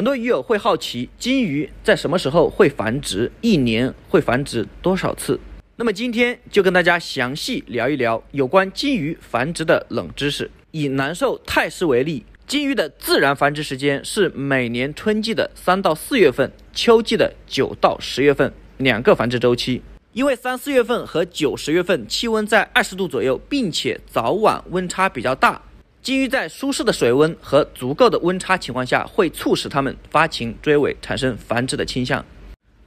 很多鱼友会好奇，金鱼在什么时候会繁殖？一年会繁殖多少次？那么今天就跟大家详细聊一聊有关金鱼繁殖的冷知识。以南寿泰狮为例，金鱼的自然繁殖时间是每年春季的三到四月份，秋季的九到十月份两个繁殖周期。因为三四月份和九十月份气温在二十度左右，并且早晚温差比较大。金鱼在舒适的水温和足够的温差情况下，会促使它们发情、追尾，产生繁殖的倾向。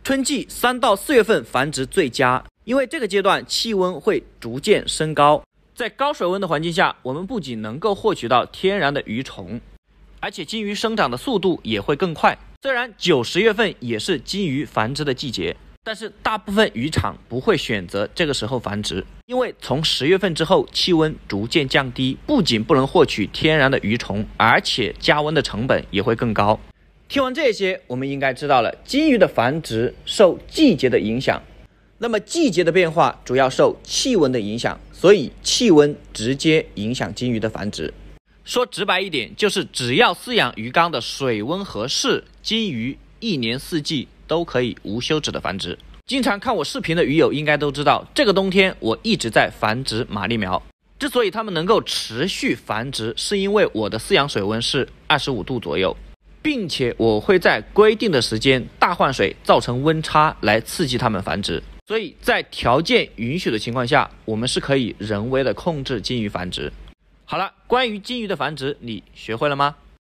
春季三到四月份繁殖最佳，因为这个阶段气温会逐渐升高。在高水温的环境下，我们不仅能够获取到天然的鱼虫，而且金鱼生长的速度也会更快。虽然九、十月份也是金鱼繁殖的季节。但是大部分鱼场不会选择这个时候繁殖，因为从十月份之后气温逐渐降低，不仅不能获取天然的鱼虫，而且加温的成本也会更高。听完这些，我们应该知道了金鱼的繁殖受季节的影响。那么季节的变化主要受气温的影响，所以气温直接影响金鱼的繁殖。说直白一点，就是只要饲养鱼缸的水温合适，金鱼一年四季。都可以无休止的繁殖。经常看我视频的鱼友应该都知道，这个冬天我一直在繁殖玛丽苗。之所以它们能够持续繁殖，是因为我的饲养水温是二十五度左右，并且我会在规定的时间大换水，造成温差来刺激它们繁殖。所以在条件允许的情况下，我们是可以人为的控制金鱼繁殖。好了，关于金鱼的繁殖，你学会了吗？